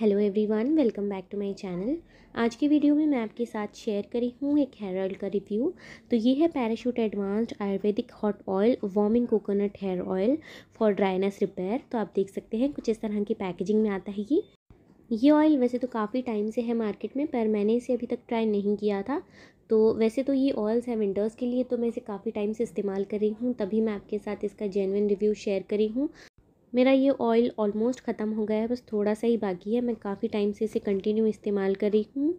hello everyone welcome back to my channel आज की video में मैं आपके साथ शेयर करी हूँ एक हेयर ऑयल का रिव्यू तो ये है Parachute advanced Ayurvedic hot oil warming coconut hair oil for dryness repair तो आप देख सकते हैं कुछ इस तरह की पैकेजिंग में आता है ये ये ऑयल वैसे तो काफ़ी टाइम से है मार्केट में पर मैंने इसे अभी तक ट्राई नहीं किया था तो वैसे तो ये ऑयल्स है विंटर्स के लिए तो मैं इसे काफ़ी टाइम से इस्तेमाल कर रही हूँ तभी मैं आपके साथ इसका जेनविन रिव्यू शेयर करी हूँ मेरा ये ऑयल ऑलमोस्ट ख़त्म हो गया है बस थोड़ा सा ही बाकी है मैं काफ़ी टाइम से इसे कंटिन्यू इस्तेमाल कर रही हूँ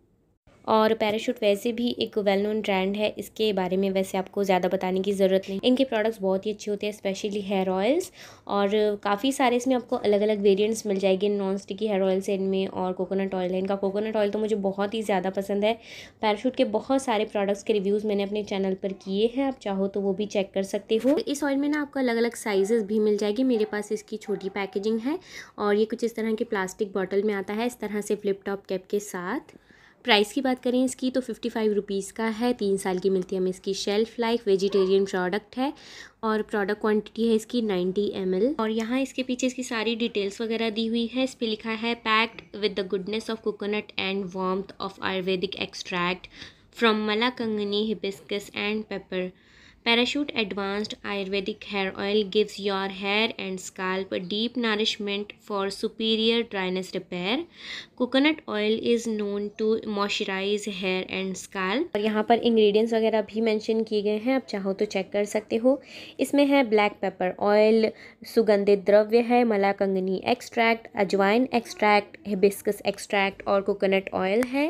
और पैराशूट वैसे भी एक वेल नोन ब्रांड है इसके बारे में वैसे आपको ज़्यादा बताने की ज़रूरत नहीं इनके प्रोडक्ट्स बहुत ही अच्छे होते हैं स्पेशली हेयर ऑयल्स और काफ़ी सारे इसमें आपको अलग अलग वेरियंट्स मिल जाएंगे नॉन स्टिकी हेयर ऑयल्स हैं इनमें और कोकोनट ऑयल है इनका कोकोनट ऑयल तो मुझे बहुत ही ज़्यादा पसंद है पैराशूट के बहुत सारे प्रोडक्ट्स के रिव्यूज़ मैंने अपने चैनल पर किए हैं आप चाहो तो वो भी चेक कर सकते हो इस ऑयल में ना आपको अलग अलग साइजेस भी मिल जाएगी मेरे पास इसकी छोटी पैकेजिंग है और ये कुछ इस तरह के प्लास्टिक बॉटल में आता है इस तरह से फ्लिपटॉप कैप के साथ प्राइस की बात करें इसकी तो फिफ्टी फाइव रुपीज़ का है तीन साल की मिलती है हमें इसकी शेल्फ़ लाइफ वेजिटेरियन प्रोडक्ट है और प्रोडक्ट क्वांटिटी है इसकी नाइन्टी एम और यहाँ इसके पीछे इसकी सारी डिटेल्स वगैरह दी हुई है इस पर लिखा है packed with the goodness of coconut and warmth of Ayurvedic extract from mala kangni hibiscus and pepper Parachute advanced Ayurvedic hair oil gives your hair and scalp deep nourishment for superior dryness repair coconut oil is known to moisturise hair and scalp और यहाँ पर ingredients वगैरह भी mention किए गए हैं आप चाहो तो चेक कर सकते हो इसमें है ब्लैक पेपर ऑयल सुगंधित द्रव्य है मलाकंगनी एक्सट्रैक्ट अजवाइन एक्सट्रैक्ट हिबिस्कस एक्सट्रैक्ट और कोकोनट ऑयल है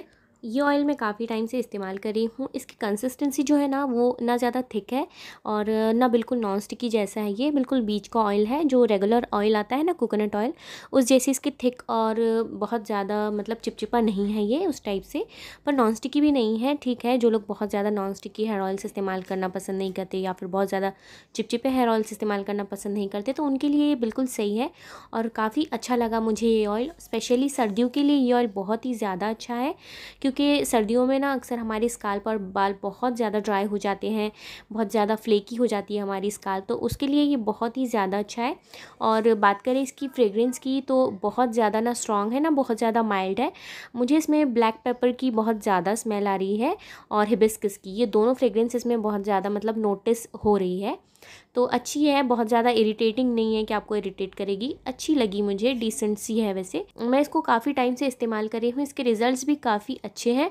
ये ऑयल मैं काफ़ी टाइम से इस्तेमाल कर रही हूँ इसकी कंसिस्टेंसी जो है ना वो ना ज़्यादा थिक है और ना बिल्कुल नॉन स्टिकी जैसा है ये बिल्कुल बीच का ऑयल है जो रेगुलर ऑयल आता है ना कोकोनट ऑयल उस जैसी इसकी थिक और बहुत ज़्यादा मतलब चिपचिपा नहीं है ये उस टाइप से पर नॉन स्टिकी भी नहीं है ठीक है जो लोग बहुत ज़्यादा नॉन स्टिकी हेयर ऑयल्स इस्तेमाल करना पसंद नहीं करते या फिर बहुत ज़्यादा चिपचिपे हेयर ऑयल्स इस्तेमाल करना पसंद नहीं करते तो उनके लिए ये बिल्कुल सही है और काफ़ी अच्छा लगा मुझे ये ऑयल स्पेशली सर्दियों के लिए ये ऑयल बहुत ही ज़्यादा अच्छा है क्योंकि क्योंकि सर्दियों में ना अक्सर हमारी स्काल्प और बाल बहुत ज़्यादा ड्राई हो जाते हैं बहुत ज़्यादा फ्लेकी हो जाती है हमारी स्काल्प तो उसके लिए ये बहुत ही ज़्यादा अच्छा है और बात करें इसकी फ्रेगरेंस की तो बहुत ज़्यादा ना स्ट्रॉन्ग है ना बहुत ज़्यादा माइल्ड है मुझे इसमें ब्लैक पेपर की बहुत ज़्यादा स्मेल आ रही है और हिबिस्किस की ये दोनों फ्रेगरेंस इसमें बहुत ज़्यादा मतलब नोटिस हो रही है तो अच्छी है बहुत ज़्यादा इरिटेटिंग नहीं है कि आपको इरिटेट करेगी अच्छी लगी मुझे डिसेंट सी है वैसे मैं इसको काफ़ी टाइम से इस्तेमाल कर रही हूँ इसके रिजल्ट्स भी काफ़ी अच्छे हैं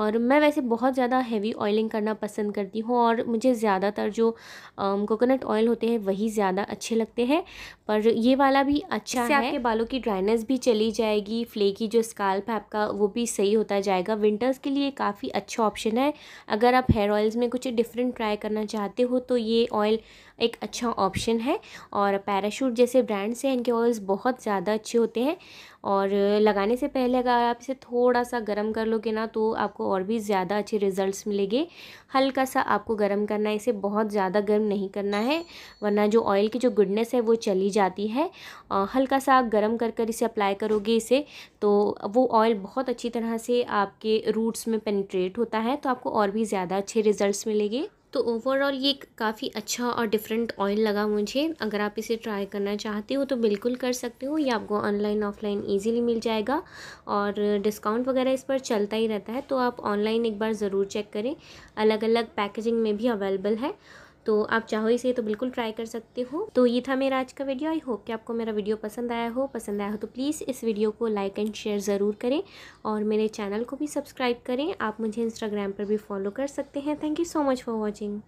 और मैं वैसे बहुत ज़्यादा हैवी ऑयलिंग करना पसंद करती हूँ और मुझे ज़्यादातर जो कोकोनट ऑयल होते हैं वही ज़्यादा अच्छे लगते हैं पर ये वाला भी अच्छा है आपके बालों की ड्राइनेस भी चली जाएगी फ्लेकी जो स्काल्प है आपका वो भी सही होता जाएगा विंटर्स के लिए काफ़ी अच्छा ऑप्शन है अगर आप हेयर ऑयल्स में कुछ डिफरेंट ट्राई करना चाहते हो तो ये ऑयल एक अच्छा ऑप्शन है और पैराशूट जैसे ब्रांड्स हैं इनके ऑयल्स बहुत ज़्यादा अच्छे होते हैं और लगाने से पहले अगर आप इसे थोड़ा सा गर्म कर लोगे ना तो आपको और भी ज़्यादा अच्छे रिजल्ट्स मिलेंगे हल्का सा आपको गर्म करना है इसे बहुत ज़्यादा गर्म नहीं करना है वरना जो ऑयल की जो गुडनेस है वो चली जाती है हल्का सा आप गर्म कर कर इसे अप्लाई करोगे इसे तो वो ऑयल बहुत अच्छी तरह से आपके रूट्स में पेनिट्रेट होता है तो आपको और भी ज़्यादा अच्छे रिज़ल्ट मिलेंगे तो ओवरऑल ये काफ़ी अच्छा और डिफरेंट ऑयल लगा मुझे अगर आप इसे ट्राई करना चाहते हो तो बिल्कुल कर सकते हो ये आपको ऑनलाइन ऑफलाइन इजीली मिल जाएगा और डिस्काउंट वगैरह इस पर चलता ही रहता है तो आप ऑनलाइन एक बार ज़रूर चेक करें अलग अलग पैकेजिंग में भी अवेलेबल है तो आप चाहो इसे तो बिल्कुल ट्राई कर सकते हो तो ये था मेरा आज का वीडियो आई होप कि आपको मेरा वीडियो पसंद आया हो पसंद आया हो तो प्लीज़ इस वीडियो को लाइक एंड शेयर ज़रूर करें और मेरे चैनल को भी सब्सक्राइब करें आप मुझे इंस्टाग्राम पर भी फॉलो कर सकते हैं thank you so much for watching